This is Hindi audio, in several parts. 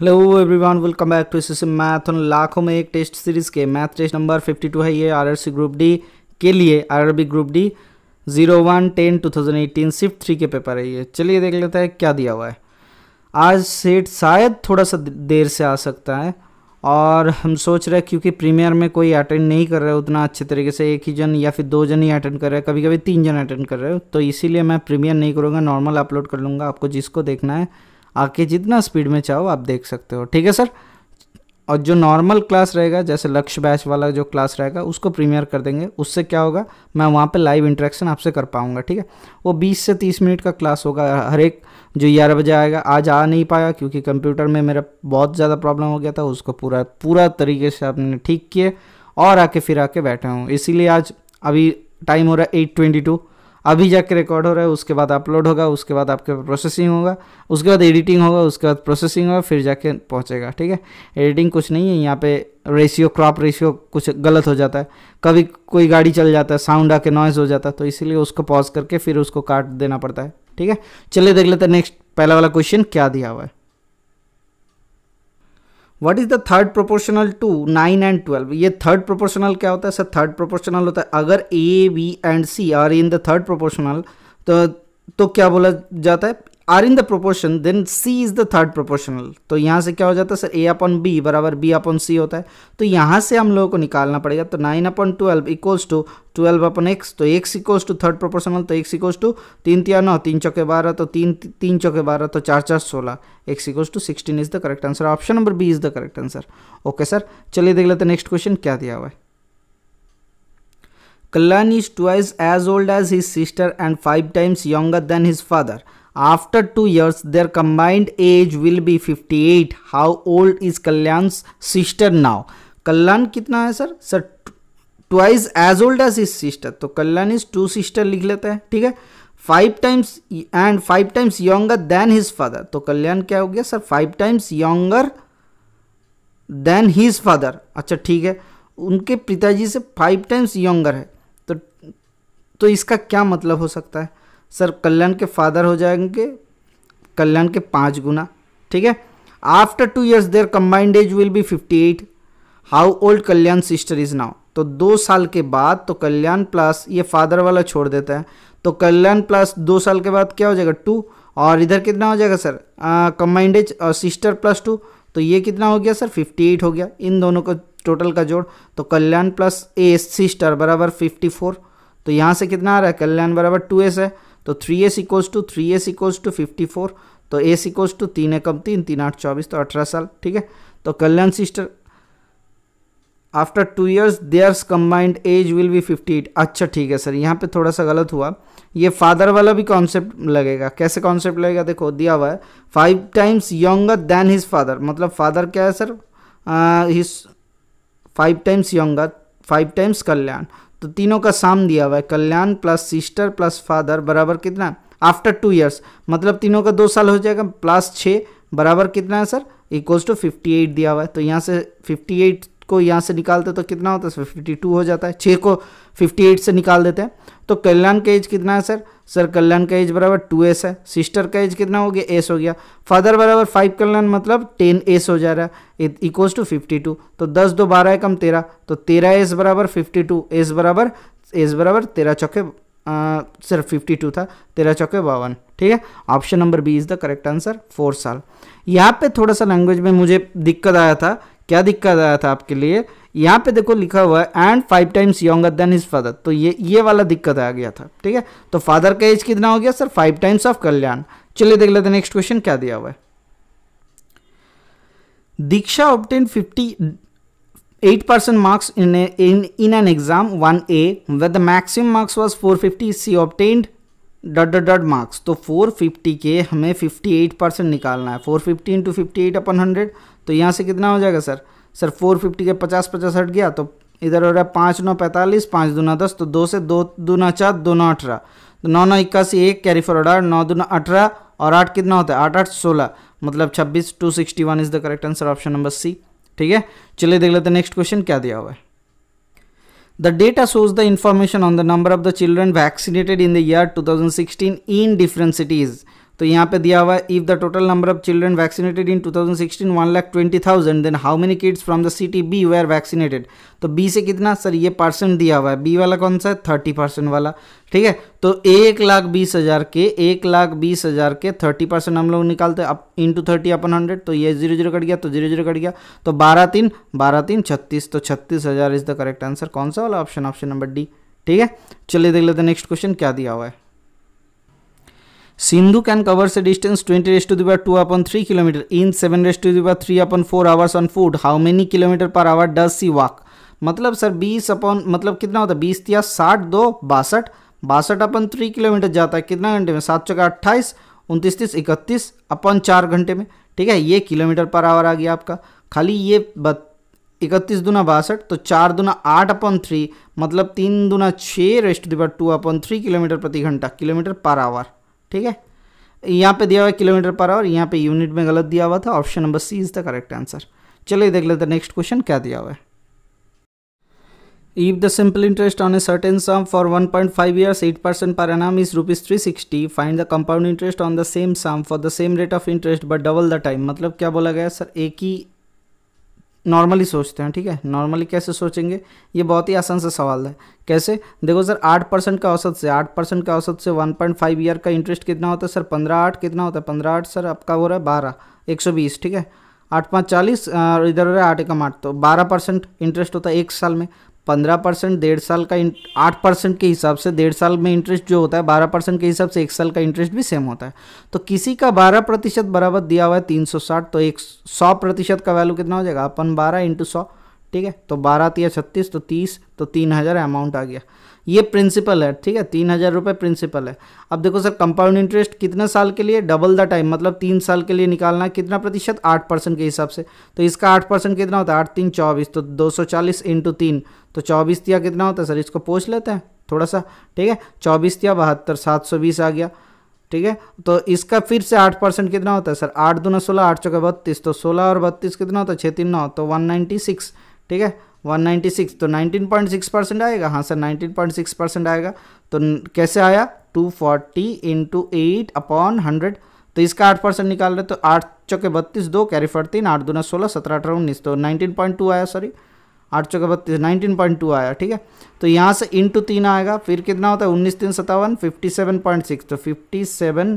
Hello everyone welcome back to S math उन लाखों में एक टेस्ट सीरीज के मैथ टेस्ट नंबर 52 है ये आरआरसी ग्रुप डी के लिए RRB group D zero one ten two thousand eighteen सिर्फ थ्री के पेपर है ये चलिए देख लेते हैं क्या दिया हुआ है आज सेट शायद थोड़ा सा देर से आ सकता है और हम सोच रहे हैं क्योंकि प्रीमियर में कोई अटेंड नहीं कर रहा है उतना अच्छे तरीके से एक ही जन या फिर दो जन ही अटेंड कर रहे हैं कभी कभी तीन जन अटेंड कर रहे हो तो इसीलिए मैं प्रीमियर नहीं करूँगा नॉर्मल अपलोड कर लूँगा आपको जिसको देखना है आके जितना स्पीड में चाहो आप देख सकते हो ठीक है सर और जो नॉर्मल क्लास रहेगा जैसे लक्ष्य बैच वाला जो क्लास रहेगा उसको प्रीमियर कर देंगे उससे क्या होगा मैं वहाँ पे लाइव इंटरेक्शन आपसे कर पाऊँगा ठीक है वो 20 से 30 मिनट का क्लास होगा हर एक जो ग्यारह बजे आएगा आज आ नहीं पाया क्योंकि कंप्यूटर में मेरा बहुत ज़्यादा प्रॉब्लम हो गया था उसको पूरा पूरा तरीके से आपने ठीक किए और आके फिर आके बैठे हूँ इसीलिए आज अभी टाइम हो रहा है एट अभी जाके रिकॉर्ड हो रहा है उसके बाद अपलोड होगा उसके बाद आपके प्रोसेसिंग होगा उसके बाद एडिटिंग होगा उसके बाद प्रोसेसिंग होगा फिर जाके पहुँचेगा ठीक है एडिटिंग कुछ नहीं है यहाँ पे रेशियो क्रॉप रेशियो कुछ गलत हो जाता है कभी कोई गाड़ी चल जाता है साउंड आके नॉइज़ हो जाता है तो इसीलिए उसको पॉज करके फिर उसको काट देना पड़ता है ठीक है चलिए देख लेते हैं नेक्स्ट पहला वाला क्वेश्चन क्या दिया हुआ है what is the third proportional to nine and twelve ये थर्ड प्रोपोर्शनल क्या होता है सर थर्ड प्रोपोर्शनल होता है अगर A B and C are in the third proportional तो तो क्या बोला जाता है are in the proportion then C is the third proportional तो यहाँ से क्या हो जाता है सर ए अपॉन बी बराबर बी अपॉन सी होता है तो यहाँ से हम लोगों को निकालना पड़ेगा तो nine upon twelve equals to twelve upon x तो x equals to third proportional तो एक्स इक्वल्स टू तीन तीन नौ तीन चौके बारह तो तीन तीन चौके बारह तो चार चार सोलह x equals to sixteen is the correct answer option number B is the correct answer okay sir चलिए देख लेते नेक्स्ट क्वेश्चन क्या दिया हुआ है Kalyan is twice as old as his sister and five times younger than his father After two years, their combined age will be 58. How old is Kalyan's sister now? Kalyan कितना है sir sir twice as old as is sister तो कल्याण इज टू सिस्टर लिख लेते हैं ठीक है five times and five times younger than his father तो कल्याण क्या हो गया sir five times younger than his father अच्छा ठीक है उनके पिताजी से फाइव टाइम्स योंगर है तो तो इसका क्या मतलब हो सकता है सर कल्याण के फादर हो जाएंगे कल्याण के पाँच गुना ठीक है after two years their combined age will be fifty eight how old Kalyan sister is now तो दो साल के बाद तो कल्याण प्लस ये फादर वाला छोड़ देता है तो कल्याण प्लस दो साल के बाद क्या हो जाएगा टू और इधर कितना हो जाएगा सर कंबाइंड एज और सिस्टर प्लस टू तो ये कितना हो गया सर फिफ्टी एट हो गया इन दोनों का टोटल का जोड़ तो कल्याण प्लस ए सिस्टर बराबर फिफ्टी फोर तो यहाँ से कितना आ रहा है कल्याण बराबर टू एस है तो three s equals to three s equals to fifty four तो एस इक्वल्स टू तीन एकम तीन तीन आठ चौबीस तो अठारह साल ठीक है तो Kalyan sister after two years theirs combined age will be fifty eight अच्छा ठीक है सर यहाँ पे थोड़ा सा गलत हुआ ये फादर वाला भी कॉन्सेप्ट लगेगा कैसे कॉन्सेप्ट लगेगा देखो दिया हुआ है five times younger than his father मतलब फादर क्या है sir his five times younger five times Kalyan तो तीनों का साम दिया हुआ है Kalyan plus sister plus father बराबर कितना आफ्टर टू ईयर्स मतलब तीनों का दो साल हो जाएगा प्लस छः बराबर कितना है sir equals to fifty eight दिया हुआ है तो यहाँ से फिफ्टी एट को यहाँ से निकालते तो कितना होता है फिफ्टी टू हो जाता है छः को फिफ्टी एट से निकाल देते हैं तो कल्याण का एज कितना है सर सर कल्याण का एज बराबर टू एस है सिस्टर का एज कितना हो गया एस हो गया फादर बराबर फाइव कल्याण मतलब टेन एस हो जा रहा है इक्व टू फिफ्टी टू तो दस दो बारह कम तेरह तो तेरह एस बराबर फिफ्टी टू एस बराबर एस बराबर तेरह चौके सर फिफ्टी टू था तेरह चौके बावन ठीक है option number B is the correct answer four साल यहाँ पे थोड़ा सा लैंग्वेज में मुझे दिक्कत आया था क्या दिक्कत आया था आपके लिए यहाँ पे देखो लिखा हुआ है and five times younger than his father तो ये ये वाला दिक्कत आ गया था ठीक है तो फादर का एज कितना हो गया sir five times of Kalyan चलिए देख लेते नेक्स्ट क्वेश्चन क्या दिया हुआ है Diksha obtain fifty eight percent marks in in an exam one a with maximum marks was four fifty she obtained dot dot dot marks तो 450 के हमें 58 परसेंट निकालना है 450 fifty into fifty eight upon hundred तो यहाँ से कितना हो जाएगा सर सर फोर फिफ्टी के पचास पचास हट गया तो इधर हो रहा है पाँच नौ पैंतालीस पाँच दूना दस तो दो से दो दूना चार दो नौ अठारह तो नौ नौ इक्यासी एक कैरी फॉर ऑर्डर नौ दूना अठारह और आठ कितना होता है आठ आठ सोलह मतलब छब्बीस two sixty one is the correct answer option number C ठीक है चलिए देख लेते हैं नेक्स्ट क्वेश्चन क्या दिया हुआ है the The the information on the number of the children vaccinated in the year two thousand sixteen in different cities तो यहाँ पे दिया हुआ है if the total number of children vaccinated in 2016 one lakh twenty thousand then how many kids from the city B were vaccinated तो बी से कितना सर ये परसेंट दिया हुआ है बी वाला कौन सा है थर्टी परसेंट वाला ठीक है तो एक लाख बीस हज़ार के एक लाख बीस हज़ार के थर्टी परसेंट हम लोग निकालते हैं into thirty upon hundred तो ये जीरो जीरो कट गया तो जीरो जीरो कट गया तो बारह तीन बारह तीन छत्तीस तो छत्तीस हज़ार इज़ द करेक्ट आंसर कौन सा वाला ऑप्शन ऑप्शन नंबर डी ठीक है चलिए देख लेते नेक्स्ट क्वेश्चन क्या दिया हुआ है सिंधु कैन कवर से distance twenty raised to two upon three kilometre in seven in 7 raised to the power 3 upon 4 hours on foot. How many km per hour मतलब सर बीस अपॉन मतलब कितना होता है बीस या साठ दो बासठ बासठ अपन थ्री किलोमीटर जाता है कितना घंटे में सात चौका अट्ठाईस उनतीस तीस इकतीस अपन चार घंटे में ठीक है ये किलोमीटर पर आवर आ गया आपका खाली ये इकतीस दुना बासठ तो चार दुना आठ अपन थ्री मतलब तीन दुना छः रेस्ट दिवार टू अपन थ्री किलोमीटर प्रति घंटा किलोमीटर पर आवर ठीक है यहाँ पे दिया हुआ है किलोमीटर पर आवर यहाँ पे यूनिट में गलत दिया हुआ था option number C is the correct answer चलिए देख लेते नेक्स्ट क्वेश्चन क्या दिया हुआ है if the simple interest on a certain sum for 1.5 point five years at percent per annum is rupees three sixty find the compound interest on the same sum for the same rate of interest but double the time मतलब क्या बोला गया सर एक ही नॉर्मली सोचते हैं ठीक है नॉर्मली कैसे सोचेंगे ये बहुत ही आसान सा सवाल है कैसे देखो सर आठ परसेंट का औसत से आठ परसेंट का औसत से वन पॉइंट फाइव ईयर का इंटरेस्ट कितना होता है सर पंद्रह आठ कितना होता है पंद्रह आठ सर आपका हो रहा है बारह एक सौ बीस ठीक है आठ पाँच चालीस इधर हो रहा है आठ एकम आठ तो बारह परसेंट इंटरेस्ट होता है एक साल में पंद्रह परसेंट डेढ़ साल का आठ परसेंट के हिसाब से डेढ़ साल में इंटरेस्ट जो होता है बारह परसेंट के हिसाब से एक साल का इंटरेस्ट भी सेम होता है तो किसी का बारह प्रतिशत बराबर दिया हुआ है तीन सौ साठ तो एक सौ प्रतिशत का वैल्यू कितना हो जाएगा अपन बारह इंटू सौ ठीक है तो बारह तीन छत्तीस तो तीस तो तीन हज़ार अमाउंट आ गया ये प्रिंसिपल है ठीक है तीन हज़ार रुपये प्रिंसिपल है अब देखो सर कंपाउंड इंटरेस्ट कितने साल के लिए डबल द टाइम मतलब तीन साल के लिए निकालना है कितना प्रतिशत आठ परसेंट के हिसाब से तो इसका आठ परसेंट कितना होता है आठ तीन चौबीस तो दो सौ चालीस इंटू तीन तो चौबीस तिया कितना होता है सर इसको पूछ लेते हैं थोड़ा सा ठीक है चौबीस तिया बहत्तर सात सौ बीस आ गया ठीक है तो इसका फिर से आठ परसेंट कितना होता है सर आठ दो न सोलह आठ चौके बत्तीस तो सोलह और बत्तीस कितना होता है छः तीन नौ तो वन नाइन्टी सिक्स ठीक है 196 तो 19.6 परसेंट आएगा हाँ सर 19.6 परसेंट आएगा तो कैसे आया 240 forty into eight upon hundred तो इसका आठ परसेंट निकाल रहे तो आठ चौके बत्तीस दो कैरी फॉर तीन आठ दो न सोलह सत्रह अठारह उन्नीस तो नाइनटीन पॉइंट टू आया सॉरी आठ चौके बत्तीस नाइनटीन पॉइंट टू आया ठीक है तो यहाँ से इंटू तीन आएगा फिर कितना होता है उन्नीस तीन सत्तावन फिफ्टी सेवन पॉइंट सिक्स तो फिफ्टी सेवन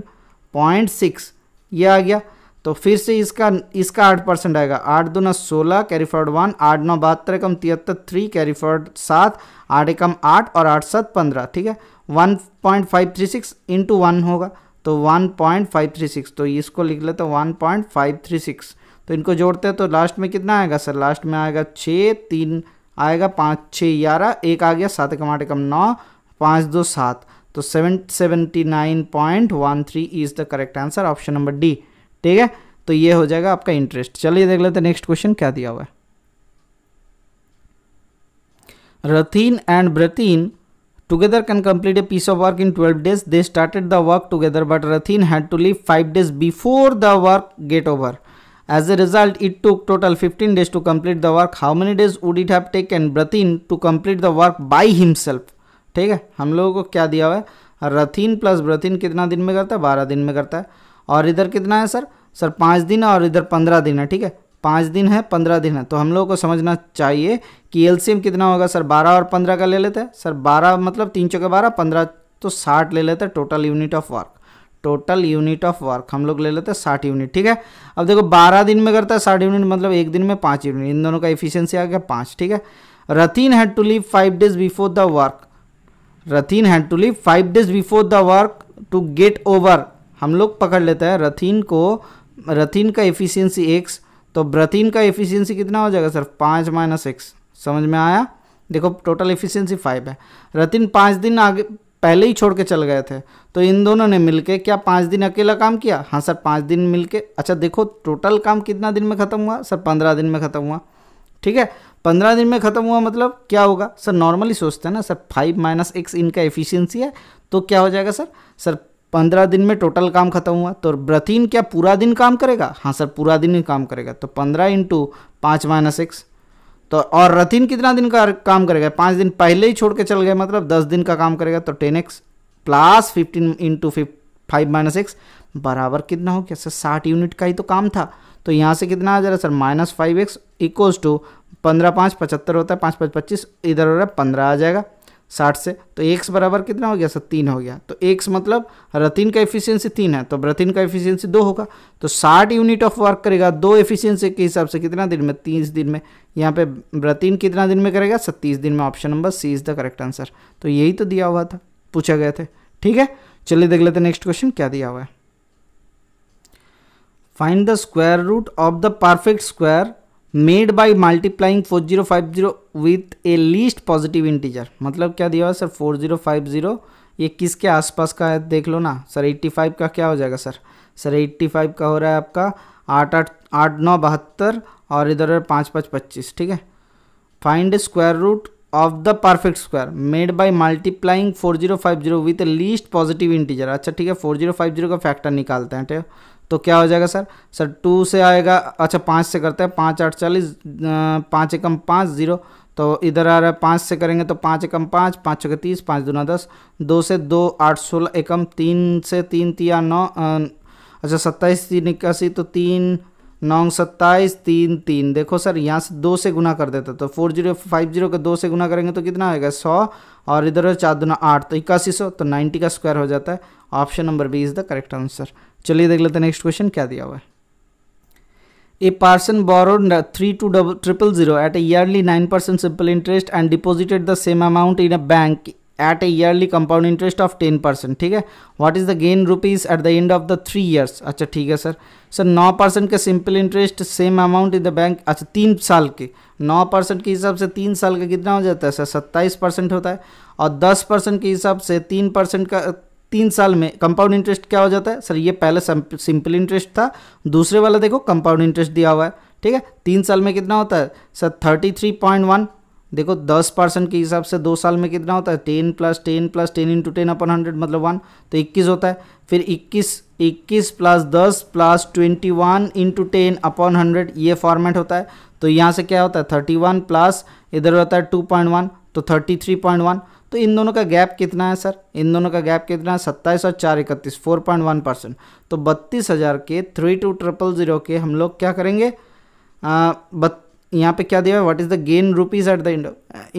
पॉइंट सिक्स ये आ गया तो फिर से इसका इसका आठ परसेंट आएगा आठ दो ना सोलह कैरी फॉर्ड वन आठ नौ बहत्तर एकम तिहत्तर थ्री कैरी फॉर्ड सात आठ एकम आठ और आठ सात पंद्रह ठीक है one point five three six into one होगा तो one point five three six तो इसको लिख लेते हैं one point five three six तो इनको जोड़ते हैं तो लास्ट में कितना आएगा सर लास्ट में आएगा छः तीन आएगा पाँच छः ग्यारह एक आ गया सात एकम आठ एकम नौ पाँच दो सात तो seven seventy nine point one three is the correct answer option number D ठीक है तो ये हो जाएगा आपका इंटरेस्ट चलिए देख लेते नेक्स्ट क्वेश्चन क्या दिया हुआ है Rathin and Brathin together can complete a piece of work in twelve days they started the work together but Rathin had to leave five days before the work get over as a result it took total fifteen days to complete the work how many days would it have take and Brathin to complete the work by himself ठीक है हम लोगों को क्या दिया हुआ है रथीन प्लस ब्रथीन कितना दिन में करता है बारह दिन में करता है और इधर कितना है सर सर पाँच दिन और इधर पंद्रह दिन है ठीक है पाँच दिन है पंद्रह दिन है तो हम लोगों को समझना चाहिए कि एल कितना होगा सर बारह और पंद्रह का ले लेते हैं सर बारह मतलब तीन चौके बारह पंद्रह तो साठ ले लेते हैं total unit of work total unit of work हम लोग ले लेते हैं साठ यूनिट ठीक है अब देखो बारह दिन में करता है साठ यूनिट मतलब एक दिन में पाँच यूनिट इन दोनों का इफिशियंसी आ गया पाँच ठीक है Rathin had to leave five days before the work Rathin had to leave five days before the work to get over हम लोग पकड़ लेते हैं रथीन को रथीन का एफिशिएंसी एक्स तो ब्रथीन का एफिशिएंसी कितना हो जाएगा सर पाँच माइनस एक्स समझ में आया देखो टोटल एफिशिएंसी फाइव है रथीन पाँच दिन आगे पहले ही छोड़ के चल गए थे तो इन दोनों ने मिलके क्या पाँच दिन अकेला काम किया हाँ सर पाँच दिन मिलके अच्छा देखो टोटल काम कितना दिन में ख़त्म हुआ सर पंद्रह दिन में ख़त्म हुआ ठीक है पंद्रह दिन में ख़त्म हुआ मतलब क्या होगा सर नॉर्मली सोचते हैं ना सर फाइव माइनस एक्स इनका एफिशिएंसी है तो क्या हो जाएगा सर सर पंद्रह दिन में टोटल काम खत्म हुआ तो ब्रतीन क्या पूरा दिन काम करेगा हाँ सर पूरा दिन ही काम करेगा तो पंद्रह इंटू पाँच माइनस एक्स तो और रथिन कितना दिन का काम करेगा पाँच दिन पहले ही छोड़ के चल गए मतलब दस दिन का काम करेगा तो ten x plus fifteen into five minus x बराबर कितना हो गया सर साठ यूनिट का ही तो काम था तो यहाँ से कितना आ जा रहा है sir minus five x equals to पंद्रह पाँच पचहत्तर होता है पाँच पाँच पच्चीस इधर हो रहा है पंद्रह आ जाएगा साठ से तो एक्स बराबर कितना हो गया सर तीन हो गया तो एक्स मतलब रतिन का एफिशिएंसी तीन है तो रतिन का एफिशिएंसी दो होगा तो साठ यूनिट ऑफ वर्क करेगा दो एफिशिएंसी के हिसाब से कितना दिन में तीस दिन में यहाँ पे रतिन कितना दिन में करेगा सत्तीस दिन में option number C is the correct answer तो यही तो दिया हुआ था पूछा गया था ठीक है चलिए देख लेते नेक्स्ट क्वेश्चन क्या दिया हुआ है find the square root of the perfect square made by multiplying 4050 with a least positive integer मतलब क्या दिया हुआ सर 4050 ये किसके आसपास का है देख लो ना सर 85 का क्या हो जाएगा सर सर 85 का हो रहा है आपका आठ आठ आठ नौ बहत्तर और इधर उधर पाँच पाँच पच्चीस ठीक है find square root of the perfect square made by multiplying 4050 with least positive integer अच्छा ठीक है 4050 का फैक्टर निकालते हैं ठीक है तो क्या हो जाएगा सर सर टू से आएगा अच्छा पाँच से करते हैं पाँच आठ चालीस पाँच एकम पाँच ज़ीरो तो इधर आ रहा है पाँच से करेंगे तो पाँच एकम पाँच पाँच छः तीस पाँच दूना दस दो से दो आठ सोलह एकम तीन से तीन तिया नौ अच्छा सत्ताईस तीन इक्यासी तो तीन नौ सत्ताईस तीन तीन देखो सर यहाँ से दो से गुना कर देता तो फोर जीरो फाइव जीरो का दो से गुना करेंगे तो कितना आएगा सौ और इधर चार दुना आठ तो इक्यासी सौ तो नाइन्टी का स्क्वायर हो जाता है option number B is the correct answer चलिए देख लेते हैं नेक्स्ट क्वेश्चन क्या दिया हुआ है a person borrow three two double triple zero at a yearly nine percent simple interest and deposited the same amount in a bank at a yearly compound interest of ten percent ठीक है what is the gain rupees at the end of the three years अच्छा ठीक है सर सर नौ परसेंट का simple interest same amount in the bank अच्छा तीन साल के नौ परसेंट के हिसाब से तीन साल का कितना हो जाता है सर सत्ताईस परसेंट होता है और दस परसेंट के हिसाब से तीन परसेंट का तीन साल में कंपाउंड इंटरेस्ट क्या हो जाता है सर ये पहले सिंपल इंटरेस्ट था दूसरे वाला देखो कंपाउंड इंटरेस्ट दिया हुआ है ठीक है तीन साल में कितना होता है sir thirty three point one देखो दस परसेंट के हिसाब से दो साल में कितना होता है ten plus ten plus ten into ten upon hundred मतलब वन तो इक्कीस होता है फिर इक्कीस इक्कीस प्लस दस plus twenty one into ten upon hundred ये फॉर्मेट होता है तो यहाँ से क्या होता है थर्टी वन प्लस इधर होता है टू पॉइंट वन तो थर्टी थ्री पॉइंट वन तो इन दोनों का गैप कितना है सर इन दोनों का गैप कितना है सत्ताईस और चार इकतीस फोर पॉइंट वन परसेंट तो बत्तीस हज़ार के थ्री टू ट्रिपल ज़ीरो के हम लोग क्या करेंगे बत यहाँ पे क्या दिया है what is the gain rupees at the end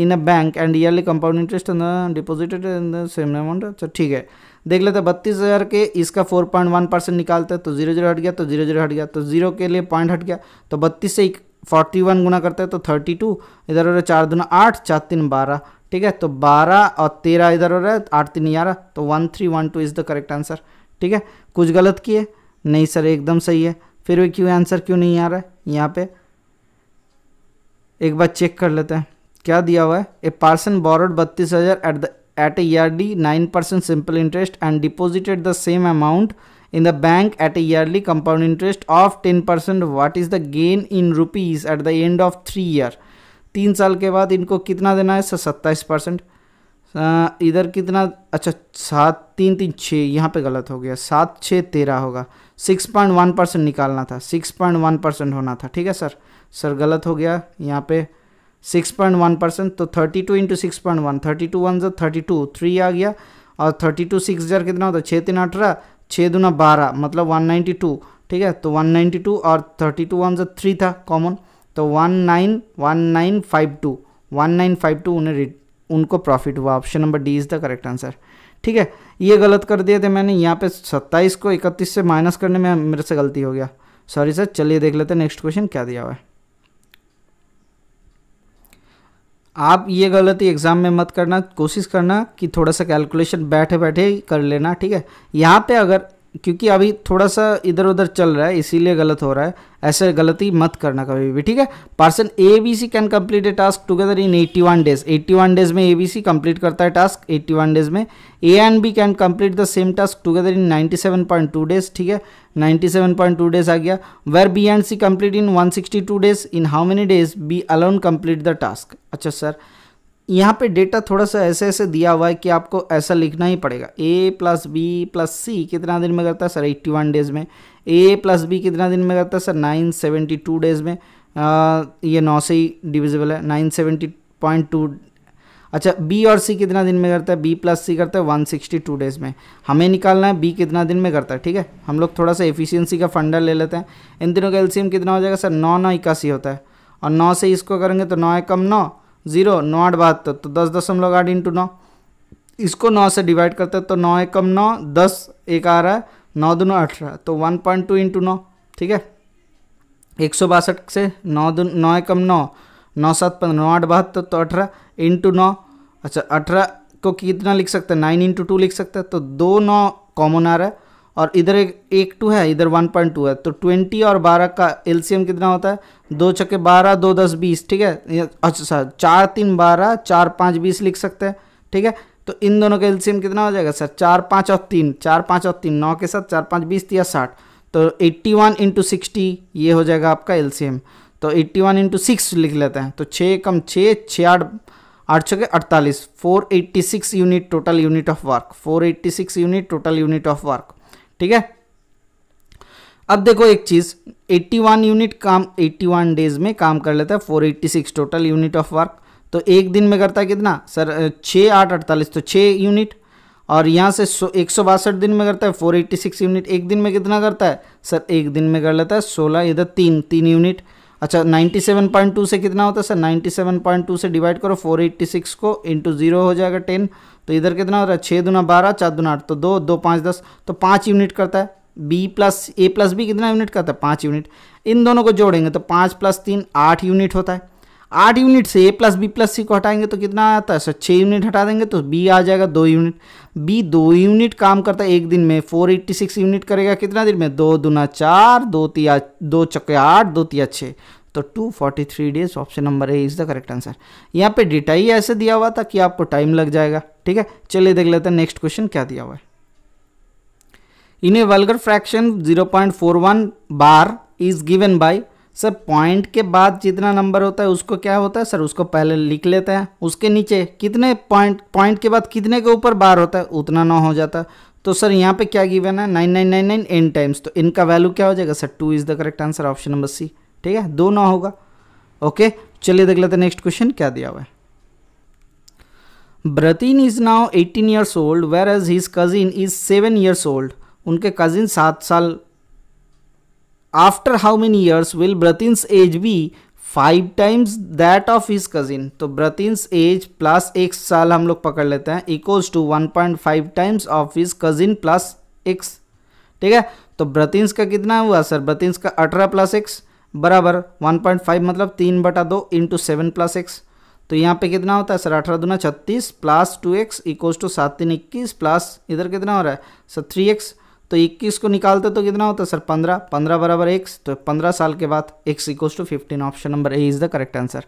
in a bank and yearly compound interest deposited in the same amount अच्छा ठीक है देख लेते बत्तीस हज़ार के इसका फोर पॉइंट वन परसेंट निकालते हैं तो जीरो जीरो हट गया तो जीरो जीरो हट गया तो जीरो के लिए पॉइंट हट गया तो बत्तीस से फोर्टी वन गुना करते हैं तो थर्टी टू इधर उधर चार दुना आठ चार तीन बारह ठीक है तो 12 और 13 इधर हो रहा है आठ तीन ग्यारह तो one three one two is the correct answer ठीक है कुछ गलत किए नहीं सर एकदम सही है फिर भी क्यों आंसर क्यों नहीं आ रहा है यहाँ पे एक बार चेक कर लेते हैं क्या दिया हुआ है ए पर्सन बोरोड बत्तीस हज़ार at the at a yearly nine percent simple interest and deposited the same amount the bank at a yearly compound interest of ten percent what is the gain in rupees at the end of three year तीन साल के बाद इनको कितना देना है सर सत्ताईस परसेंट इधर कितना अच्छा सात तीन तीन छः यहाँ पे गलत हो गया सात छः तेरह होगा सिक्स पॉइंट वन परसेंट निकालना था सिक्स पॉइंट वन परसेंट होना था ठीक है सर सर गलत हो गया यहाँ पे सिक्स पॉइंट वन परसेंट तो thirty two into six point one thirty two one जो थर्टी टू थ्री आ गया और थर्टी टू सिक्स हज़ार कितना होता है छः तीन अठारह छः दूना बारह मतलब वन नाइन्टी टू ठीक है तो वन नाइन्टी टू और थर्टी टू वन जो थ्री था कॉमन तो one nine one nine five two one nine five two उन्हें उनको प्रॉफिट हुआ option number D is the correct answer ठीक है ये गलत कर दिए थे मैंने यहाँ पे सत्ताईस को इकतीस से माइनस करने में मेरे से गलती हो गया सॉरी सर चलिए देख लेते हैं नेक्स्ट क्वेश्चन क्या दिया हुआ है आप ये गलती एग्ज़ाम में मत करना कोशिश करना कि थोड़ा सा कैलकुलेशन बैठे बैठे कर लेना ठीक है यहाँ पे अगर क्योंकि अभी थोड़ा सा इधर उधर चल रहा है इसीलिए गलत हो रहा है ऐसे गलती मत करना कभी भी ठीक है person A B C can complete a task together in 81 days 81 days में ए बी सी कंप्लीट करता है टास्क 81 डेज में A and B can complete the same task together in 97.2 days ठीक है 97.2 डेज आ गया where B and C complete in 162 days in how many days B alone complete the task अच्छा सर यहाँ पे डेटा थोड़ा सा ऐसे ऐसे दिया हुआ है कि आपको ऐसा लिखना ही पड़ेगा A plus B plus C कितना दिन में करता है सर एट्टी वन डेज़ में ए प्लस बी कितना दिन में करता है sir nine seventy two days में आ, ये नौ से ही डिविजिबल है नाइन सेवेंटी पॉइंट टू अच्छा बी और सी कितना दिन में करता है बी प्लस सी करता है वन सिक्सटी टू डेज़ में हमें निकालना है बी कितना दिन में करता है ठीक है हम लोग थोड़ा सा एफिशियंसी का फंडा ले लेते हैं इन दिनों का एल्सीम कितना हो जाएगा सर नौ नौ इक्यासी होता है और नौ से इसको करेंगे तो नौ कम नौ जीरो नौ आठ बहत्तर तो, तो दस दशमलव आठ इंटू नौ इसको नौ से डिवाइड करते हैं तो नौ एकम नौ दस एक आ रहा है नौ दूनो अठारह तो वन पॉइंट टू इंटू नौ ठीक है एक सौ बासठ से नौ दो नौ एकम नौ नौ सात पंद्रह नौ आठ बहत्तर तो, तो अठारह इंटू नौ अच्छा अठारह को कितना लिख सकते हैं नाइन इंटू टू लिख सकते हैं तो दो नौ कॉमन आ रहा है और इधर एक एक टू है इधर वन पॉइंट टू है तो ट्वेंटी और बारह का एलसीएम कितना होता है दो छक्के बारह दो दस बीस ठीक है अच्छा, अच्छा चार तीन बारह चार पाँच बीस लिख सकते हैं ठीक है तो इन दोनों का एलसीएम कितना हो जाएगा सर चार पाँच और तीन चार पाँच और तीन नौ के साथ चार पाँच बीस तो या साठ तो एट्टी वन इंटू सिक्सटी ये हो जाएगा आपका एल तो एट्टी वन इंटू सिक्स लिख लेते हैं तो छः कम छः छः आठ आठ छः अड़तालीस four eighty six unit total unit of work four eighty six unit total unit of work ठीक है अब देखो एक चीज़ 81 यूनिट काम 81 डेज में काम कर लेता है 486 टोटल यूनिट ऑफ वर्क तो एक दिन में करता है कितना सर छः आठ अड़तालीस तो छः यूनिट और यहाँ से एक सौ बासठ दिन में करता है 486 यूनिट एक दिन में कितना करता है सर एक दिन में कर लेता है सोलह इधर तीन तीन यूनिट अच्छा 97.2 से कितना होता है सर 97.2 से डिवाइड करो 486 को इंटू जीरो हो जाएगा 10 तो इधर कितना हो रहा है छः दुना बारह चार दुना आठ तो दो दो पाँच दस तो पाँच यूनिट करता है B plus A plus B कितना यूनिट करता है पाँच यूनिट इन दोनों को जोड़ेंगे तो पाँच प्लस तीन आठ यूनिट होता है आठ यूनिट से A plus B plus C को हटाएंगे तो कितना आता है सर छः यूनिट हटा देंगे तो बी आ जाएगा दो यूनिट बी दो यूनिट काम करता है एक दिन में फोर एट्टी सिक्स यूनिट करेगा कितना दिन में दो दुना चार दो तिया दो चक्के आठ दो तिया छः तो two forty three days option number A is the correct answer यहाँ पे डेटा ही ऐसे दिया हुआ था कि आपको टाइम लग जाएगा ठीक है चलिए देख लेते हैं नेक्स्ट क्वेश्चन क्या दिया हुआ है in a fraction zero point four one bar is given by sir point के बाद जितना नंबर होता है उसको क्या होता है सर उसको पहले लिख लेते हैं उसके नीचे कितने पॉइंट पॉइंट के बाद कितने के ऊपर बार होता है उतना ना हो जाता है तो सर यहाँ पे क्या गिवन है nine nine nine nine N times तो इनका वैल्यू क्या हो जाएगा sir two is the correct answer option number C ठीक है दो ना होगा ओके चलिए देख लेते नेक्स्ट क्वेश्चन क्या दिया हुआ है Bratin is now eighteen years old where age his cousin is seven years old उनके कजिन सात साल after how many years will Bratin's age be five times that of his cousin तो ब्रतिन्स एज प्लस एक साल हम लोग पकड़ लेते हैं equals to one point five times of his cousin plus X ठीक है तो ब्रतिन्स का कितना हुआ सर ब्रतिन्स का अठारह प्लस एक्स बराबर वन पॉइंट फाइव मतलब तीन बटा दो इंटू सेवन प्लस एक्स तो यहाँ पे कितना होता है सर अठारह दूना छत्तीस plus two X equals to सात तीन इक्कीस प्लस इधर कितना हो रहा है सर थ्री एक्स तो 21 को निकालते तो कितना होता है सर 15 15 बराबर एक्स तो 15 साल के बाद X equals to fifteen option number A is the correct answer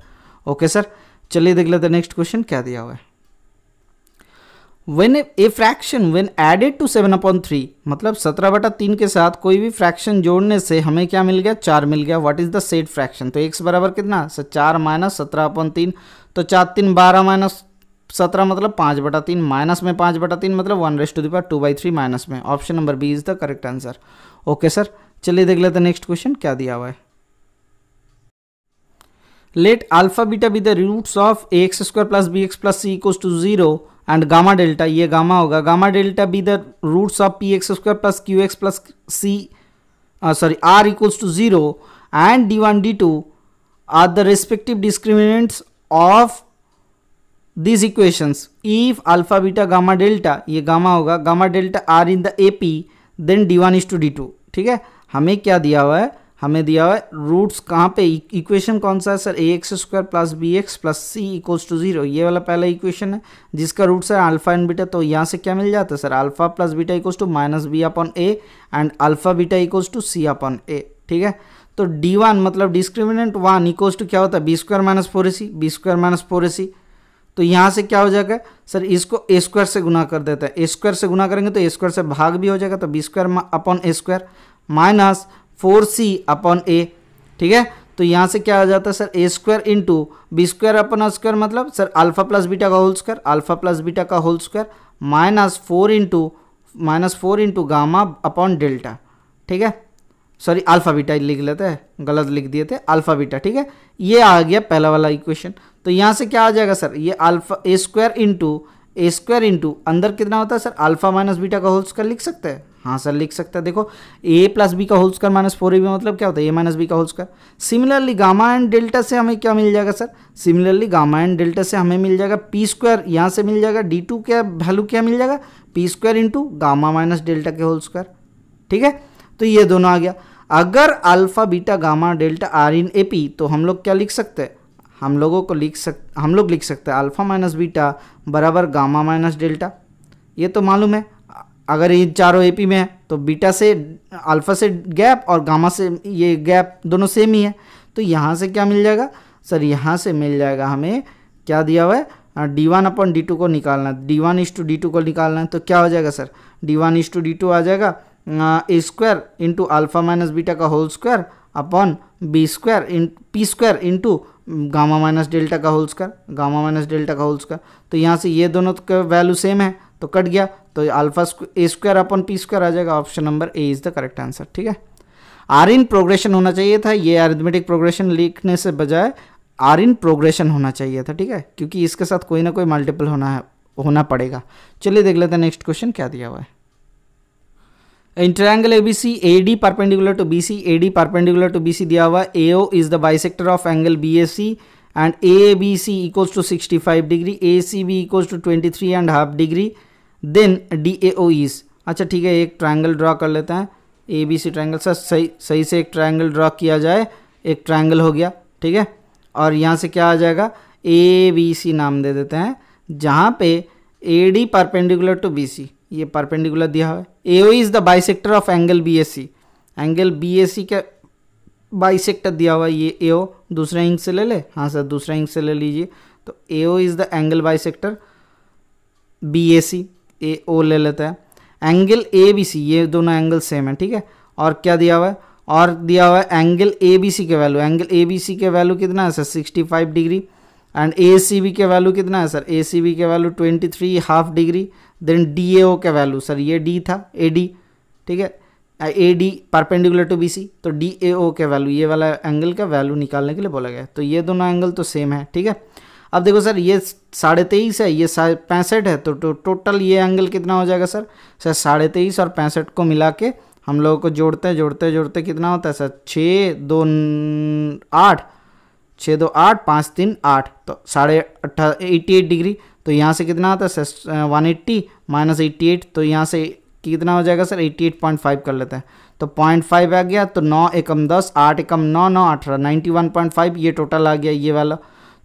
okay sir चलिए देख लेते नेक्स्ट क्वेश्चन क्या दिया हुआ है when a fraction when added to seven upon three मतलब सत्रह बटा तीन के साथ कोई भी फ्रैक्शन जोड़ने से हमें क्या मिल गया चार मिल गया what is the set fraction तो एक्स बराबर कितना सर चार माइनस सत्रह अपॉइंट तीन तो चार तीन बारह माइनस सत्रह मतलब पाँच बटा तीन माइनस में पाँच बटा तीन मतलब one raised to the power two by three minus में option number B is the correct answer okay sir चलिए देख लेते हैं नेक्स्ट क्वेश्चन क्या दिया हुआ है let alpha beta be the roots of A X square plus B X plus C equals to zero and gamma delta ये गामा होगा gamma delta be the roots of P X square plus Q X plus C sorry R equals to zero and D one D two are the respective discriminants of this equations if alpha beta gamma delta ये गामा होगा gamma delta in the A P then D one is to D two ठीक है हमें क्या दिया हुआ है हमें दिया हुआ है रूट्स कहाँ पे इक्वेशन e- कौन सा है sir A X square plus B X plus C equals to zero ये वाला पहला इक्वेशन है जिसका रूट्स है अल्फा एंड बीटा तो यहाँ से क्या मिल जाता है sir alpha plus beta equals to minus B upon A and alpha beta equals to C upon A ठीक है तो डी वन मतलब डिस्क्रिमिनेंट वन इक्वल्स टू क्या होता है B square minus four A C B square minus four A C तो यहाँ से क्या हो जाएगा सर इसको ए स्क्वायर से गुना कर देते हैं ए स्क्वायर से गुना करेंगे तो ए स्क्वायर से भाग भी हो जाएगा तो B square upon A square minus four C upon A ठीक है तो यहाँ से क्या हो जाता है sir A square into B square upon square मतलब सर अल्फा प्लस बीटा का whole square alpha plus beta का whole square minus four into minus four into gamma upon delta ठीक है सॉरी अल्फा बीटा लिख लेते हैं गलत लिख दिए थे अल्फा बीटा ठीक है ये आ गया पहला वाला इक्वेशन तो यहाँ से क्या आ जाएगा सर ये alpha A square into A square into अंदर कितना होता है सर अल्फा माइनस बीटा का होल स्क्वायर लिख सकते हैं हाँ सर लिख सकते हैं देखो ए प्लस बी का whole square minus four A B मतलब क्या होता है ए माइनस बी का whole square similarly gamma and delta से हमें क्या मिल जाएगा sir similarly gamma and delta से हमें मिल जाएगा पी स्क्वायर यहाँ से मिल जाएगा डी टू क्या वैल्यू क्या मिल जाएगा P square into gamma minus delta के होल स्क्वायर ठीक है तो ये दोनों आ गया अगर alpha beta gamma delta are in A P तो हम लोग क्या लिख सकते हैं हम लोगों को लिख सक हम लोग लिख सकते हैं अल्फ़ा माइनस बीटा बराबर गामा माइनस डेल्टा ये तो मालूम है अगर ये चारों ए पी में है तो बीटा से अल्फ़ा से गैप और गामा से ये गैप दोनों सेम ही है तो यहाँ से क्या मिल जाएगा सर यहाँ से मिल जाएगा हमें क्या दिया हुआ है D one upon D two को निकालना है D one is to D two को निकालना है तो क्या हो जाएगा sir D one is to D two आ जाएगा A square into alpha minus beta का whole square upon B square in P square into gamma minus delta का whole square gamma minus delta का होल स्क्वायर तो यहाँ से ये दोनों का वैल्यू सेम है तो कट गया तो alpha A square upon P square आ जाएगा option number A is the correct answer ठीक है आर इन प्रोग्रेशन होना चाहिए था ये अरिथमेटिक प्रोग्रेशन लिखने से बजाय आर इन प्रोग्रेशन होना चाहिए था ठीक है क्योंकि इसके साथ कोई ना कोई मल्टीपल होना है होना पड़ेगा चलिए देख लेते हैं नेक्स्ट क्वेश्चन क्या दिया हुआ है in triangle ABC AD perpendicular to BC AD perpendicular to BC दिया हुआ A O is the bisector of angle BAC and A B C equals to sixty five degree A C B equals to twenty three and half degree then D A O is अच्छा ठीक है एक ट्रायंगल ड्रा कर लेते हैं A B C triangle sir सही सही से एक ट्रायंगल ड्रा किया जाए एक ट्रायंगल हो गया ठीक है और यहाँ से क्या आ जाएगा ए बी सी नाम दे देते हैं जहाँ पे A D perpendicular to B C ये परपेंडिकुलर दिया हुआ है AO e is the bisector of angle BAC. Angle B A C का बाइसेक्टर दिया हुआ ये ए ओ दूसरा इंक से ले ले हाँ सर दूसरा इंक से ले लीजिए तो A O is the angle bisector B A C A O ले लेता है एंगल ए बी सी ये दोनों एंगल सेम है ठीक है और क्या दिया हुआ है और दिया हुआ है एंगल ए बी सी के value angle A B C के वैल्यू कितना है sir sixty five degree and A C B के वैल्यू कितना है सर ए सी बी के value twenty three half degree then D A O का वैल्यू सर ये डी था ए डी ठीक है A D perpendicular to B C तो डी ए ओ का वैल्यू ये वाला एंगल का वैल्यू निकालने के लिए बोला गया तो ये दोनों एंगल तो सेम है ठीक है अब देखो सर ये साढ़े तेईस है ये पैंसठ है तो टोटल तो, ये एंगल कितना हो जाएगा सर सर साढ़े तेईस और पैंसठ को मिला के हम लोगों को जोड़ते जोड़ते जोड़ते कितना होता है सर छः दो आठ छः दो आठ पाँच तीन आठ तो साढ़े अट्ठा एटी एट डिग्री तो यहाँ से कितना आता है one eighty minus eighty eight तो यहाँ से कितना हो जाएगा sir eighty eight point five कर लेते हैं तो पॉइंट फाइव आ गया तो नौ एकम दस आठ एकम नौ नौ अठारह नाइन्टी वन पॉइंट फाइव ये टोटल आ गया ये वाला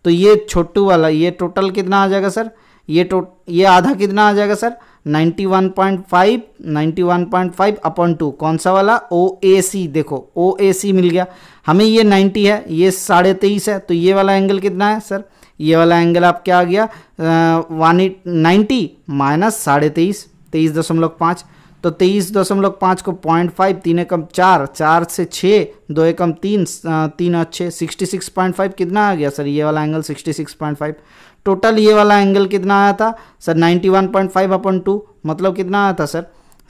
तो ये छोटू वाला ये टोटल कितना आ जाएगा सर ये टो ये आधा कितना आ जाएगा सर 91.5 91.5 अपॉन टू कौन सा वाला ओ ए सी देखो ओ ए सी मिल गया हमें ये 90 है ये साढ़े तेईस है तो ये वाला एंगल कितना है सर ये वाला एंगल आप क्या आ गया वन नाइन्टी माइनस साढ़े तेईस तेईस दशमलव पाँच तो तेईस दशमलव पाँच को पॉइंट फाइव तीन एकम चार चार से छः दो एकम तीन तीन और छः सिक्सटी सिक्स पॉइंट फाइव कितना आ गया सर ये वाला angle sixty six point five total ये वाला एंगल कितना आया था sir ninety one point five upon two मतलब कितना आया था सर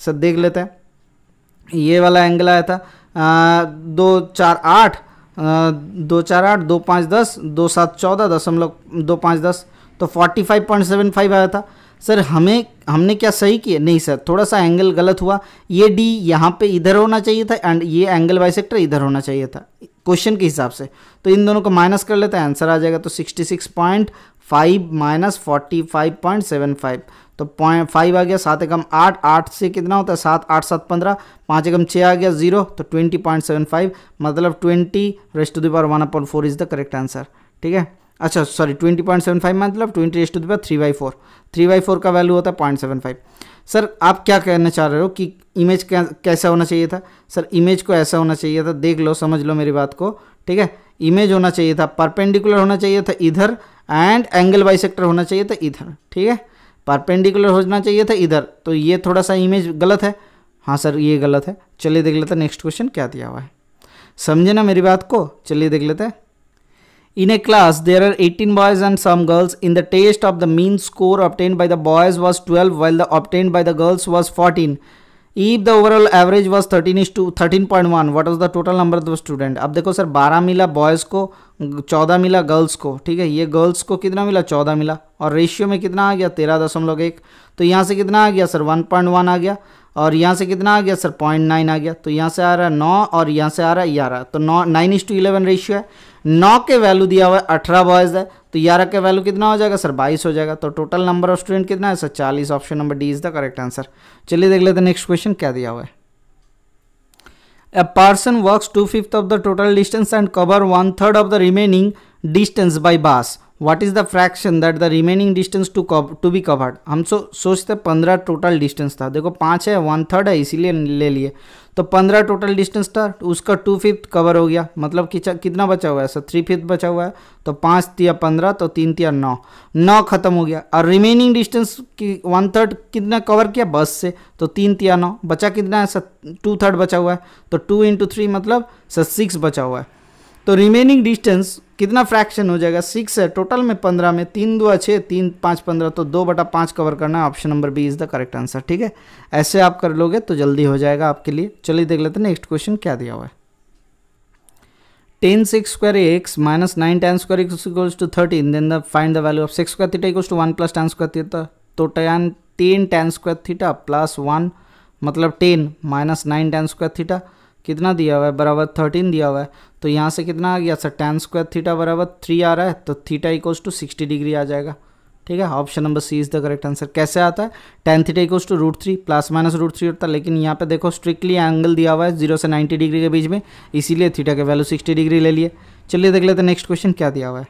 सर देख लेते हैं ये वाला एंगल आया था आ, दो चार आठ दो चार आठ दो पाँच दस दो सात चौदह दशमलव दो पाँच दस तो forty five point seven five आया था सर हमें हमने क्या सही किया नहीं सर थोड़ा सा एंगल गलत हुआ ये डी यहाँ पे इधर होना चाहिए था एंड ये एंगल सेक्टर इधर होना चाहिए था क्वेश्चन के हिसाब से तो इन दोनों को माइनस कर लेते हैं आंसर आ जाएगा तो sixty six point five minus forty five point seven five तो पॉइंट फाइव आ गया सात एकम आठ आठ से कितना होता है सात आठ सात पंद्रह पाँच एकम छः आ गया जीरो तो ट्वेंटी पॉइंट सेवन फाइव मतलब twenty raised to the power one upon four is the correct answer ठीक है अच्छा sorry twenty point seven five मतलब twenty raised to the power three by four three by four का वैल्यू होता है पॉइंट सेवन फाइव सर आप क्या कहना चाह रहे हो कि इमेज कैसा होना चाहिए था सर इमेज को ऐसा होना चाहिए था देख लो समझ लो मेरी बात को ठीक है इमेज होना चाहिए था परपेंडिकुलर होना चाहिए था इधर एंड एंगल सेक्टर होना चाहिए था इधर ठीक है परपेंडिकुलर होना चाहिए था इधर तो ये थोड़ा सा इमेज गलत है हाँ सर ये गलत है चलिए देख लेते हैं नेक्स्ट क्वेश्चन क्या दिया हुआ है समझे ना मेरी बात को चलिए देख लेते हैं in a class there are eighteen boys and some girls in the test of the mean score obtained by the boys was twelve well the obtained by the girls was fourteen if the overall average was thirteen is to thirteen point one what was the total number of the student अब देखो सर बारह मिला बॉयज़ को चौदह मिला गर्ल्स को ठीक है ये गर्ल्स को कितना मिला चौदह मिला और रेशियो में कितना आ गया तेरह दशमलव एक तो यहाँ से कितना आ गया सर वन पॉइंट वन आ गया और यहाँ से कितना आ गया सर पॉइंट नाइन आ गया तो यहाँ से आ रहा है नौ और यहाँ से आ रहा है ग्यारह तो नौ nine is to eleven ratio है नौ के वैल्यू दिया हुआ है अठारह बॉयज़ है तो ग्यारह का वैल्यू कितना हो जाएगा सर बाईस हो जाएगा तो टोटल नंबर ऑफ स्टूडेंट कितना है सर चालीस option number D is the correct answer चलिए देख लेते हैं नेक्स्ट क्वेश्चन क्या दिया हुआ है a person work two fifth of the total distance and cover one third of the remaining distance by bus what is the fraction that the remaining distance to to be covered हम सो सोचते पंद्रह टोटल डिस्टेंस था देखो पाँच है वन थर्ड है इसीलिए ले लिए तो पंद्रह टोटल डिस्टेंस था तो उसका टू फिफ्थ कवर हो गया मतलब कि कितना बचा हुआ है सर थ्री फिफ्थ बचा हुआ है तो पाँच तिया पंद्रह तो तीन तिया नौ नौ खत्म हो गया और रिमेनिंग डिस्टेंस की वन थर्ड कितना कवर किया बस से तो तीन तिया नौ बचा कितना है सर टू थर्ड बचा हुआ है तो टू इंटू थ्री मतलब सर सिक्स बचा हुआ है तो रिमेनिंग डिस्टेंस कितना फ्रैक्शन हो जाएगा सिक्स है टोटल में पंद्रह में तीन दो छः तीन पाँच पंद्रह तो दो बटा पाँच कवर करना option number B is the correct answer ठीक है ऐसे आप कर लोगे तो जल्दी हो जाएगा आपके लिए चलिए देख लेते हैं नेक्स्ट क्वेश्चन क्या दिया हुआ है ten sec square X minus nine tan square X equals to thirteen then the find the value of sec square theta equals to one plus tan square theta तो ten tan tan square theta plus one मतलब ten minus nine tan square theta कितना दिया हुआ है बराबर थर्टीन दिया हुआ है तो यहाँ से कितना आ गया सर टेन स्क्वायर थीटा बराबर थ्री आ रहा है तो theta equals to sixty degree आ जाएगा ठीक है option number C is the correct answer कैसे आता है tan theta equals to root three plus minus root three होता है लेकिन यहाँ पे देखो स्ट्रिक्टली एंगल दिया हुआ है जीरो से नाइन्टी डिग्री के बीच में इसीलिए थीटा के वैल्यू सिक्सटी डिग्री ले लिए चलिए देख लेते नेक्स्ट क्वेश्चन क्या दिया हुआ है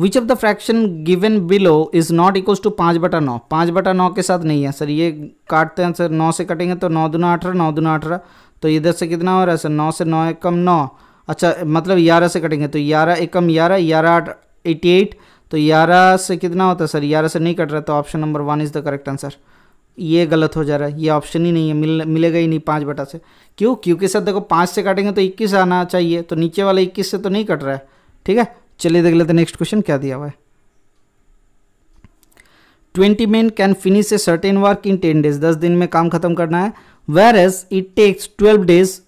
which of the fraction given below is not equal to पाँच बटा नौ पाँच बटा नौ के साथ नहीं है सर ये काटते हैं सर नौ से कटेंगे तो नौ दुना अठारह नौ दुना अठारह तो इधर से कितना हो रहा है सर नौ से नौ एकम नौ अच्छा मतलब ग्यारह से कटेंगे तो ग्यारह एकम ग्यारह ग्यारह आठ एटी एट तो ग्यारह से कितना होता है सर ग्यारह से नहीं कट रहा तो option number one is the correct answer ये गलत हो जा रहा है ये ऑप्शन ही नहीं है मिल मिलेगा ही नहीं पाँच बटा से क्यों क्योंकि सर देखो पाँच से काटेंगे तो इक्कीस आना चाहिए तो नीचे वाला इक्कीस से तो नहीं कट रहा है ठीक है चलिए देख लेते नेक्स्ट क्वेश्चन क्या दिया हुआ है twenty man can finish a certain work in ten days दस दिन में काम खत्म करना है whereas it takes twelve days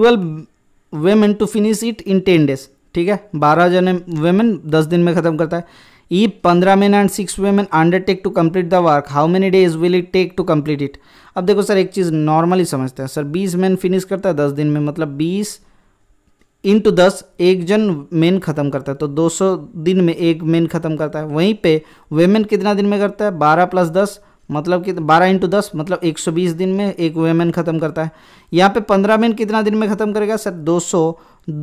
twelve women to finish it in ten days ठीक है बारह जने वेमेन दस दिन में खत्म करता है ई पंद्रह man and six women undertake to complete the work how many days will it take to complete it अब देखो सर एक चीज़ नॉर्मली समझते हैं सर बीस मैन फिनिश करता है दस दिन में मतलब बीस इंटू दस एक जन मेन ख़त्म करता है तो 200 दिन में एक मेन ख़त्म करता है वहीं पे वेमेन कितना दिन में करता है 12 प्लस दस मतलब कि 12 इंटू दस मतलब 120 दिन में एक वेमेन ख़त्म करता है यहाँ पे 15 मेन कितना दिन में ख़त्म करेगा सर 200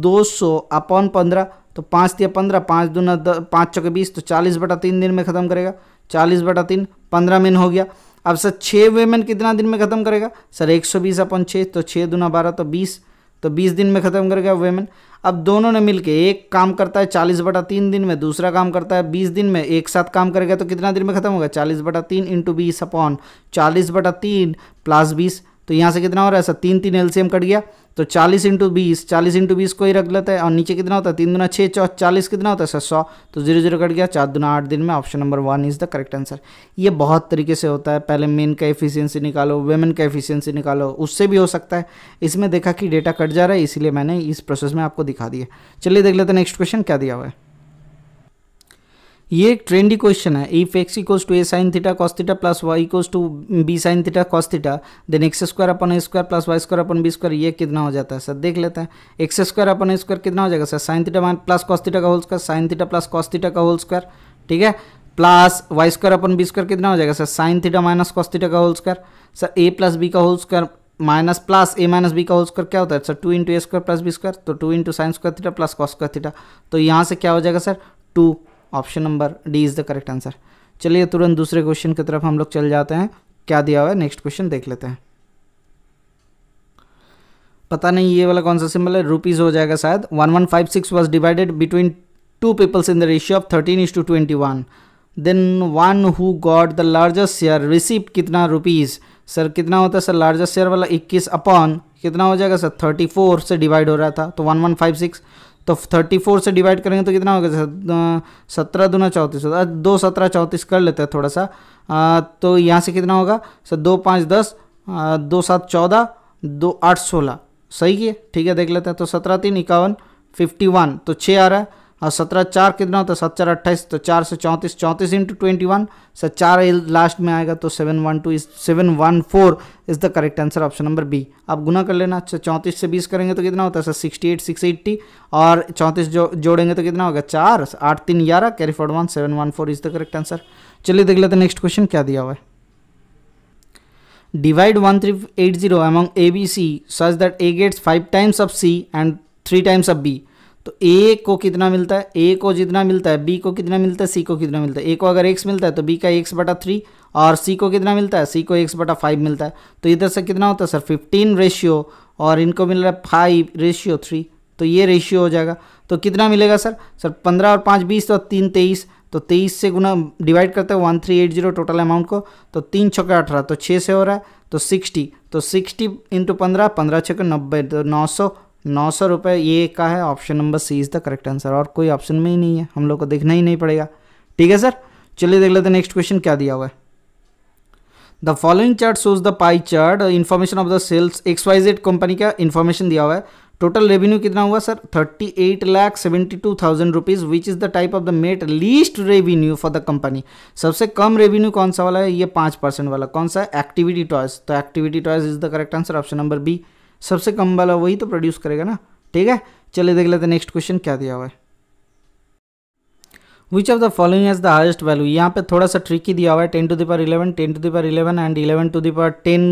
200 अपॉन पंद्रह तो पाँच या पंद्रह पाँच दूना द पाँच चौके बीस तो चालीस बटा तीन दिन में ख़त्म करेगा चालीस बटा तीन पंद्रह मेन हो गया अब सर छः वेमेन कितना दिन में ख़त्म करेगा सर एक सौ बीस अपॉन छः तो छः दूना बारह तो बीस तो बीस दिन में ख़त्म कर गया वेमेन अब दोनों ने मिलके एक काम करता है चालीस बटा तीन दिन में दूसरा काम करता है बीस दिन में एक साथ काम करेगा तो कितना दिन में ख़त्म होगा चालीस बटा तीन इंटू बीस अपॉन चालीस बटा तीन प्लस बीस तो यहाँ से कितना हो रहा है सर तीन तीन एलसीएम कट गया तो चालीस इंटू बीस चालीस इंटू बीस को ही रख लेते हैं और नीचे कितना होता है तीन दुना छः चौ चालीस कितना होता है सर सौ तो जीरो जीरो कट गया चार दुना आठ दिन में option number one is the correct answer ये बहुत तरीके से होता है पहले मेन का एफिशिएंसी निकालो वेमेन का एफिशिएंसी निकालो उससे भी हो सकता है इसमें देखा कि डेटा कट जा रहा है इसीलिए मैंने इस प्रोसेस में आपको दिखा दिया चलिए देख लेते हैं नेक्स्ट क्वेश्चन क्या दिया हुआ है ये एक ट्रेंडी क्वेश्चन है if X equal to A sine theta cos theta plus Y equal to B sine theta cos theta then X square upon A square plus Y square upon B square ये कितना हो जाता है सर देख लेते हैं X square upon A square कितना हो जाएगा sir sine theta plus cos theta का whole square sine theta plus cos theta का होल स्क्वायर ठीक है plus Y square upon B square कितना हो जाएगा sir sine theta minus cos theta का whole square sir A plus B का whole square minus plus A minus B का होल स्क्वायर क्या होता है sir two into A square plus B square तो two into sine square theta plus cos square theta तो यहाँ से क्या हो जाएगा sir two option number D is the correct answer चलिए तुरंत दूसरे क्वेश्चन की तरफ हम लोग चल जाते हैं क्या दिया हुआ है नेक्स्ट क्वेश्चन देख लेते हैं पता नहीं ये वाला कौन सा सिंबल है रुपीज़ हो जाएगा शायद one one five six was divided between two peoples in the ratio of thirteen is to twenty one then one who got the largest share receive कितना रुपीज़ सर कितना होता है सर लार्जेस्ट शेयर वाला इक्कीस अपॉन कितना हो जाएगा सर थर्टी फोर से डिवाइड हो रहा था तो वन वन फाइव सिक्स तो 34 से डिवाइड करेंगे तो कितना होगा सत्रह दूना चौंतीस होता है दो सत्रह चौंतीस कर लेते हैं थोड़ा सा आ, तो यहाँ से कितना होगा सर दो पाँच दस आ, दो सात चौदह दो आठ सोलह सही है ठीक है देख लेते हैं तो सत्रह तीन इक्यावन फिफ्टी वन तो छः आ रहा है और सत्रह चार कितना होता है सत्तर चार अट्ठाईस तो चार से चौंतीस चौंतीस इंटू ट्वेंटी वन सर चार लास्ट में आएगा तो seven one two is seven one four is the correct answer option number B आप गुना कर लेना अच्छा चौंतीस से बीस करेंगे तो कितना होता है sir sixty eight six eighty और चौंतीस जो जोड़ेंगे तो कितना होगा चार आठ तीन ग्यारह carry forward one seven one four is the correct answer चलिए देख लेते नेक्स्ट क्वेश्चन क्या दिया हुआ है divide one three eight zero among A B C such that A gets five times of C and three times of B तो ए को कितना मिलता है ए को जितना मिलता है बी को कितना मिलता है सी को कितना मिलता है ए को अगर एक्स मिलता है तो बी का एक्स बटा थ्री और सी को कितना मिलता है सी को एक्स बटा फाइव मिलता है तो इधर से कितना होता है सर फिफ्टीन रेशियो और इनको मिल रहा है फाइव रेशियो थ्री तो ये रेशियो हो जाएगा तो कितना मिलेगा सर सर पंद्रह और पाँच बीस तो तीन तेईस तो तेईस से गुना डिवाइड करते हैं one three eight zero total amount को तो तीन छः अठारह तो छः से हो रहा है तो सिक्सटी तो सिक्सटी इंटू पंद्रह पंद्रह छः नब्बे तो नौ सौ नौ सौ रुपये ये का है option number C is the correct answer और कोई ऑप्शन में ही नहीं है हम लोग को देखना ही नहीं पड़ेगा ठीक है सर चलिए देख लेते नेक्स्ट क्वेश्चन क्या दिया हुआ है the following chart shows the pie chart information of the sales X Y Z company का इन्फॉर्मेशन दिया हुआ है टोटल रेवेन्यू कितना हुआ sir thirty eight lakh seventy two thousand rupees which is the type of the met least revenue for the company सबसे कम रेवेन्यू कौन सा वाला है ये पाँच परसेंट वाला कौन सा है एक्टिविटी टॉयस तो activity toys is the correct answer option number B सबसे कम वाला वही तो प्रोड्यूस करेगा ना ठीक है चलिए देख लेते नेक्स्ट क्वेश्चन क्या दिया हुआ है which of the following has the highest value यहाँ पे थोड़ा सा ट्रिक ही दिया हुआ है ten to the power eleven ten to the power eleven and eleven to the power ten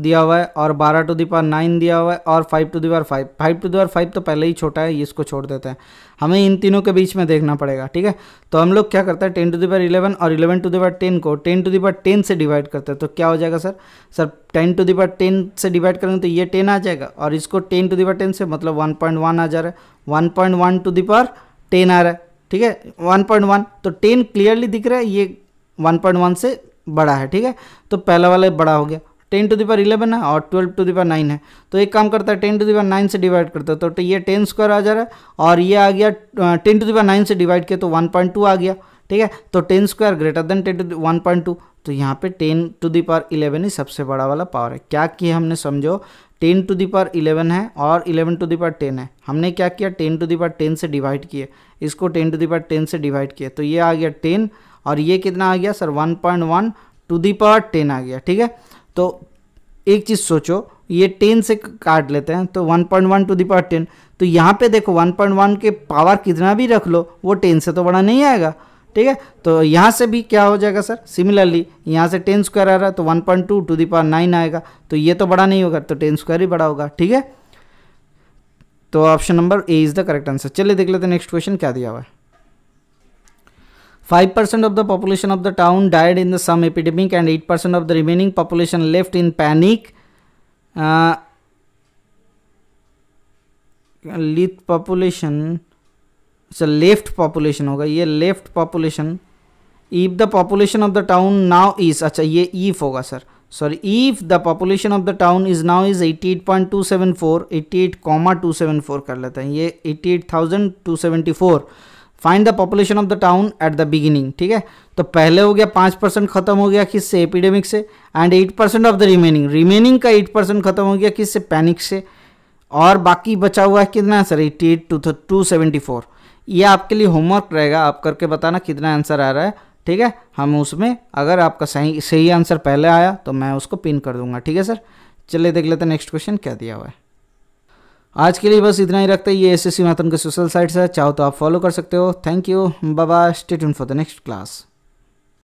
दिया हुआ है और बारह टू दी पावर नाइन दिया हुआ है और five to the power five five to the power five तो पहले ही छोटा है इसको छोड़ देते हैं हमें इन तीनों के बीच में देखना पड़ेगा ठीक है तो हम लोग क्या करते हैं ten to the power eleven और eleven to the power ten को ten to the power ten से डिवाइड करते हैं तो क्या हो जाएगा sir sir ten to the power ten से डिवाइड करेंगे तो ये टेन आ जाएगा और इसको ten to the power ten से मतलब वन पॉइंट वन आ जा रहा है one point one to the power ten आ रहा है ठीक है वन पॉइंट वन तो टेन क्लियरली दिख रहा है ये वन पॉइंट वन से बड़ा है ठीक है तो पहला वाला बड़ा हो गया टेन टू दावर इलेवन है और ट्वेल्व टू दावर नाइन है तो एक काम करता है टेन टू दावर नाइन से डिवाइड करता है तो, ये टेन स्क्वायर आ जा रहा है और ये आ गया टेन टू दावर नाइन से डिवाइड किया तो वन पॉइंट टू आ गया ठीक है तो ten square greater than ten to one point two तो यहाँ पे ten to the power eleven ही सबसे बड़ा वाला पावर है क्या किया हमने समझो ten to the power eleven है और eleven to the power ten है हमने क्या किया ten to the power ten से डिवाइड किए इसको ten to the power ten से डिवाइड किया तो ये आ गया टेन और ये कितना आ गया sir one point one to the power ten आ गया ठीक है तो एक चीज़ सोचो ये टेन से काट लेते हैं तो one point one to the power ten तो यहाँ पे देखो वन पॉइंट वन के पावर कितना भी रख लो वो टेन से तो बड़ा नहीं आएगा ठीक है तो यहाँ से भी क्या हो जाएगा सर सिमिलरली यहाँ से टेन स्क्वायर आ रहा है तो one point two to the power nine आएगा तो ये तो बड़ा नहीं होगा तो टेन स्क्वायर ही बड़ा होगा ठीक है तो option number A is the correct answer चलिए देख लेते नेक्स्ट क्वेश्चन क्या दिया हुआ है 5% of the population of the town died in the some epidemic and 8% of the remaining population left in panic. Uh, population, so left population, okay, yeah, left population. If the population of the town now is, achha, yeah, if, okay, sir. sorry, if the population of the town is now is 88.274, 88, 274, 88, 274 kar find the population of the town at the beginning ठीक है तो पहले हो गया पाँच परसेंट खत्म हो गया किससे एपिडेमिक से and eight percent of the remaining remaining का एट परसेंट खत्म हो गया किससे पैनिक से और बाकी बचा हुआ है कितना answer eighty eight two two seventy four ये आपके लिए होमवर्क रहेगा आप करके बताना कितना आंसर आ रहा है ठीक है हम उसमें अगर आपका सही सही आंसर पहले आया तो मैं उसको पिन कर दूंगा ठीक है सर चलिए देख लेते नेक्स्ट क्वेश्चन क्या दिया हुआ है आज के लिए बस इतना ही रखते हैं ये एस एस सी मातन के सोशल साइट्स है चाहो तो आप फॉलो कर सकते हो थैंक यू बाबा stay tuned for the next class